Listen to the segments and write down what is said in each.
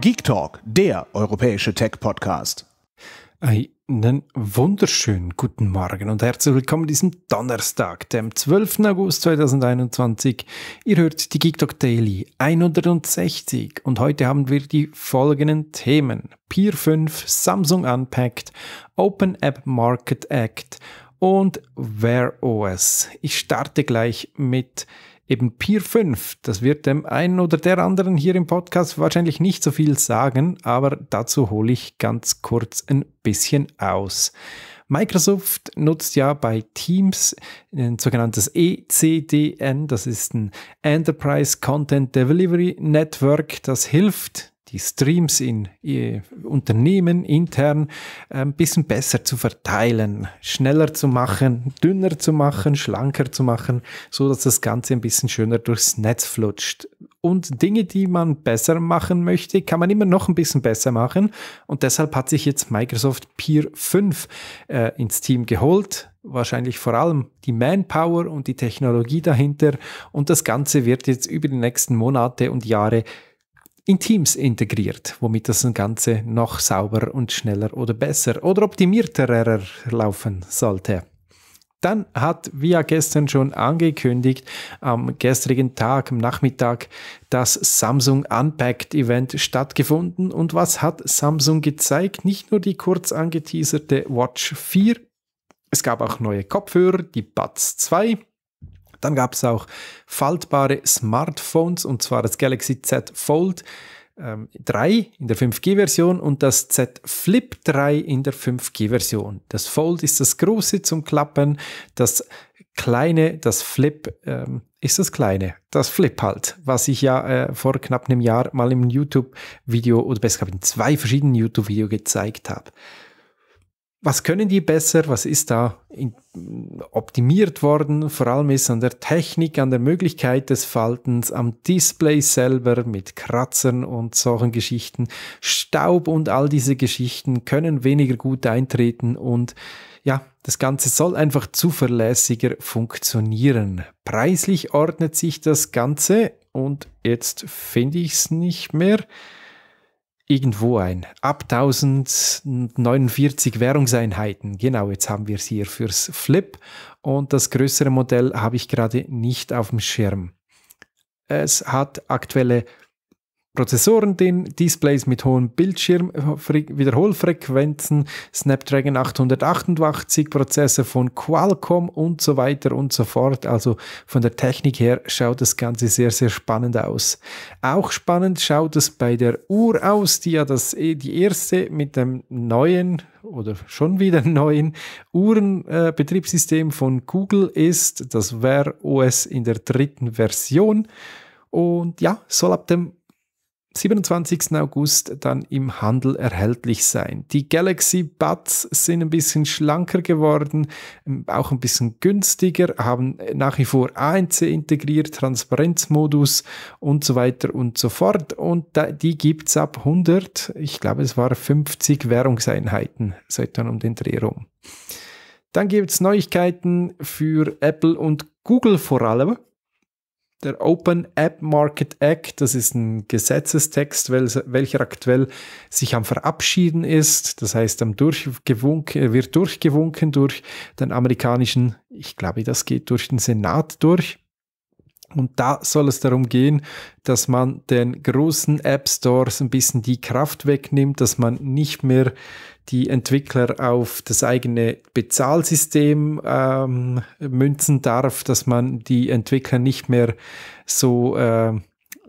Geek Talk, der europäische Tech-Podcast. Einen wunderschönen guten Morgen und herzlich willkommen diesem Donnerstag, dem 12. August 2021. Ihr hört die Geek Talk Daily 160 und heute haben wir die folgenden Themen. Peer 5, Samsung Unpacked, Open App Market Act, und Wear OS. Ich starte gleich mit eben Peer 5. Das wird dem einen oder der anderen hier im Podcast wahrscheinlich nicht so viel sagen, aber dazu hole ich ganz kurz ein bisschen aus. Microsoft nutzt ja bei Teams ein sogenanntes ECDN, das ist ein Enterprise Content Delivery Network, das hilft die Streams in äh, Unternehmen intern äh, ein bisschen besser zu verteilen, schneller zu machen, dünner zu machen, schlanker zu machen, so dass das Ganze ein bisschen schöner durchs Netz flutscht. Und Dinge, die man besser machen möchte, kann man immer noch ein bisschen besser machen. Und deshalb hat sich jetzt Microsoft Peer 5 äh, ins Team geholt wahrscheinlich vor allem die Manpower und die Technologie dahinter. Und das Ganze wird jetzt über die nächsten Monate und Jahre in Teams integriert, womit das Ganze noch sauber und schneller oder besser oder optimierter laufen sollte. Dann hat Via gestern schon angekündigt, am gestrigen Tag, am Nachmittag, das Samsung Unpacked Event stattgefunden. Und was hat Samsung gezeigt? Nicht nur die kurz angeteaserte Watch 4, es gab auch neue Kopfhörer, die Buds 2, dann gab es auch faltbare Smartphones, und zwar das Galaxy Z Fold ähm, 3 in der 5G-Version und das Z Flip 3 in der 5G-Version. Das Fold ist das große zum Klappen, das kleine, das Flip ähm, ist das kleine, das Flip halt, was ich ja äh, vor knapp einem Jahr mal im YouTube-Video oder besser gesagt in zwei verschiedenen YouTube-Videos gezeigt habe was können die besser, was ist da optimiert worden. Vor allem ist an der Technik, an der Möglichkeit des Faltens, am Display selber mit Kratzern und solchen Geschichten, Staub und all diese Geschichten können weniger gut eintreten und ja, das Ganze soll einfach zuverlässiger funktionieren. Preislich ordnet sich das Ganze und jetzt finde ich es nicht mehr irgendwo ein. Ab 1049 Währungseinheiten. Genau, jetzt haben wir es hier fürs Flip und das größere Modell habe ich gerade nicht auf dem Schirm. Es hat aktuelle Prozessoren drin, Displays mit hohen Bildschirmwiederholfrequenzen, Snapdragon 888 Prozesse von Qualcomm und so weiter und so fort. Also von der Technik her schaut das Ganze sehr, sehr spannend aus. Auch spannend schaut es bei der Uhr aus, die ja das, eh, die erste mit dem neuen oder schon wieder neuen Uhrenbetriebssystem äh, von Google ist. Das wäre OS in der dritten Version. Und ja, soll ab dem 27. August dann im Handel erhältlich sein. Die Galaxy Buds sind ein bisschen schlanker geworden, auch ein bisschen günstiger, haben nach wie vor ANC integriert, Transparenzmodus und so weiter und so fort. Und die gibt's ab 100, ich glaube es war 50 Währungseinheiten, seit dann um den Dreh rum. Dann gibt's Neuigkeiten für Apple und Google vor allem. Der Open App Market Act, das ist ein Gesetzestext, welcher aktuell sich am Verabschieden ist. Das heißt, am durchgewunk, äh, wird durchgewunken durch den amerikanischen, ich glaube, das geht durch den Senat durch. Und da soll es darum gehen, dass man den großen App Stores ein bisschen die Kraft wegnimmt, dass man nicht mehr die Entwickler auf das eigene Bezahlsystem ähm, münzen darf, dass man die Entwickler nicht mehr so äh,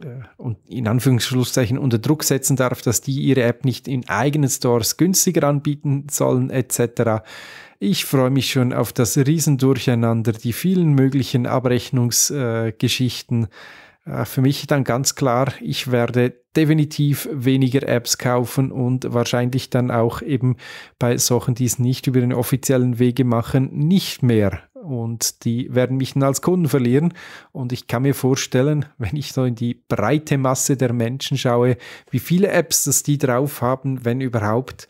äh, und in Anführungsschlusszeichen unter Druck setzen darf, dass die ihre App nicht in eigenen Stores günstiger anbieten sollen etc. Ich freue mich schon auf das Riesendurcheinander, die vielen möglichen Abrechnungsgeschichten. Äh, äh, für mich dann ganz klar, ich werde definitiv weniger Apps kaufen und wahrscheinlich dann auch eben bei Sachen, die es nicht über den offiziellen Wege machen, nicht mehr und die werden mich dann als Kunden verlieren. Und ich kann mir vorstellen, wenn ich so in die breite Masse der Menschen schaue, wie viele Apps das die drauf haben, wenn überhaupt,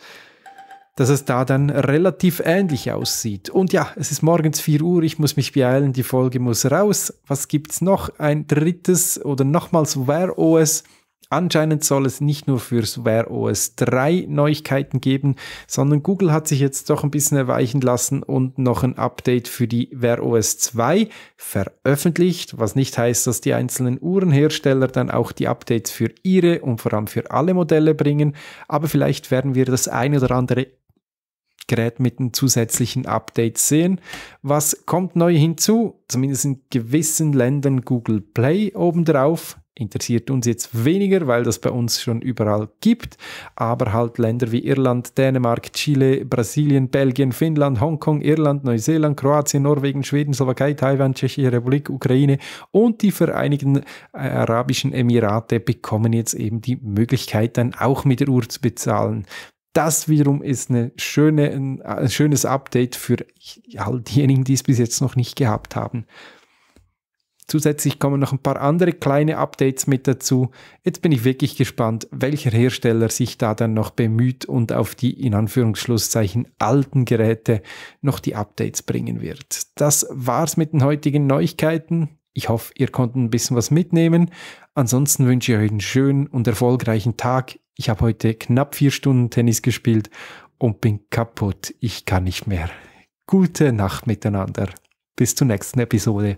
dass es da dann relativ ähnlich aussieht. Und ja, es ist morgens 4 Uhr, ich muss mich beeilen, die Folge muss raus. Was gibt es noch? Ein drittes oder nochmals Wear OS Anscheinend soll es nicht nur fürs Wear OS 3 Neuigkeiten geben, sondern Google hat sich jetzt doch ein bisschen erweichen lassen und noch ein Update für die Wear OS 2 veröffentlicht, was nicht heißt, dass die einzelnen Uhrenhersteller dann auch die Updates für ihre und vor allem für alle Modelle bringen, aber vielleicht werden wir das ein oder andere Gerät mit einem zusätzlichen Update sehen. Was kommt neu hinzu? Zumindest in gewissen Ländern Google Play obendrauf interessiert uns jetzt weniger, weil das bei uns schon überall gibt, aber halt Länder wie Irland, Dänemark, Chile, Brasilien, Belgien, Finnland, Hongkong, Irland, Neuseeland, Kroatien, Norwegen, Schweden, Slowakei, Taiwan, Tschechische Republik, Ukraine und die Vereinigten äh, Arabischen Emirate bekommen jetzt eben die Möglichkeit, dann auch mit der Uhr zu bezahlen. Das wiederum ist eine schöne, ein schönes Update für all diejenigen, die es bis jetzt noch nicht gehabt haben. Zusätzlich kommen noch ein paar andere kleine Updates mit dazu. Jetzt bin ich wirklich gespannt, welcher Hersteller sich da dann noch bemüht und auf die in Anführungsschlusszeichen alten Geräte noch die Updates bringen wird. Das war's mit den heutigen Neuigkeiten. Ich hoffe, ihr konntet ein bisschen was mitnehmen. Ansonsten wünsche ich euch einen schönen und erfolgreichen Tag. Ich habe heute knapp vier Stunden Tennis gespielt und bin kaputt. Ich kann nicht mehr. Gute Nacht miteinander. Bis zur nächsten Episode.